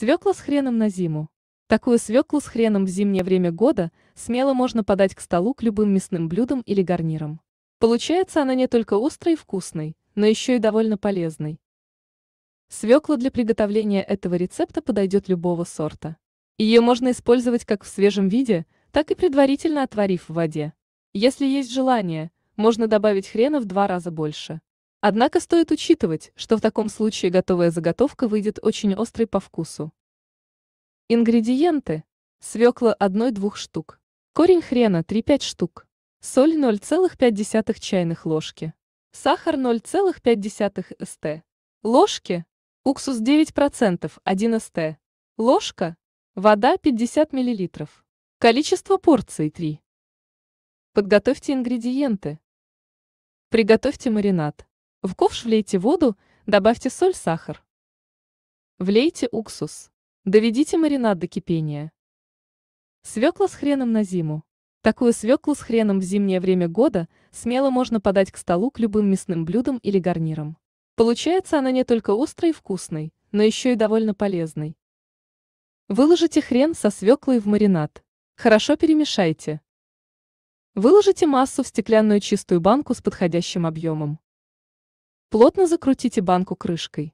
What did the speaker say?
Свекла с хреном на зиму. Такую свеклу с хреном в зимнее время года смело можно подать к столу к любым мясным блюдам или гарнирам. Получается она не только острой и вкусной, но еще и довольно полезной. Свекла для приготовления этого рецепта подойдет любого сорта. Ее можно использовать как в свежем виде, так и предварительно отварив в воде. Если есть желание, можно добавить хрена в два раза больше. Однако стоит учитывать, что в таком случае готовая заготовка выйдет очень острой по вкусу. Ингредиенты. Свекла 1-2 штук. Корень хрена 3-5 штук. Соль 0,5 чайных ложки. Сахар 0,5 ст. Ложки. Уксус 9% 1 ст. Ложка. Вода 50 мл. Количество порций 3. Подготовьте ингредиенты. Приготовьте маринад. В ковш влейте воду, добавьте соль, сахар. Влейте уксус. Доведите маринад до кипения. Свекла с хреном на зиму. Такую свеклу с хреном в зимнее время года смело можно подать к столу к любым мясным блюдам или гарнирам. Получается она не только острой и вкусной, но еще и довольно полезной. Выложите хрен со свеклой в маринад. Хорошо перемешайте. Выложите массу в стеклянную чистую банку с подходящим объемом. Плотно закрутите банку крышкой.